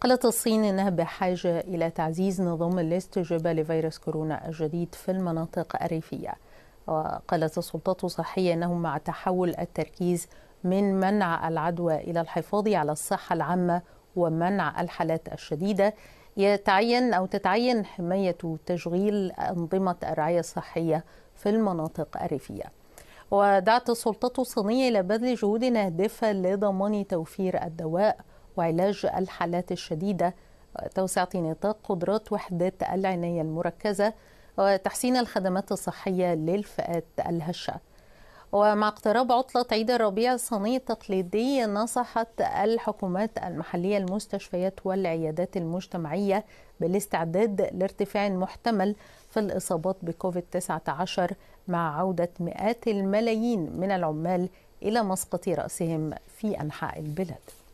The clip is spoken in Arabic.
قالت الصين انها بحاجه الى تعزيز نظام الاستجابه لفيروس كورونا الجديد في المناطق الريفيه وقالت السلطات الصحيه انه مع تحول التركيز من منع العدوى الى الحفاظ على الصحه العامه ومنع الحالات الشديده يتعين او تتعين حمايه تشغيل انظمه الرعايه الصحيه في المناطق الريفيه ودعت السلطات الصينيه الى بذل جهود هادفه لضمان توفير الدواء وعلاج الحالات الشديده آه، توسعه نطاق قدرات وحدات العنايه المركزه وتحسين آه، الخدمات الصحيه للفئات الهشه ومع اقتراب عطلة عيد الربيع الصيني التقليدي نصحت الحكومات المحلية المستشفيات والعيادات المجتمعية بالاستعداد لارتفاع محتمل في الإصابات بكوفيد-19 مع عودة مئات الملايين من العمال إلى مسقط رأسهم في أنحاء البلاد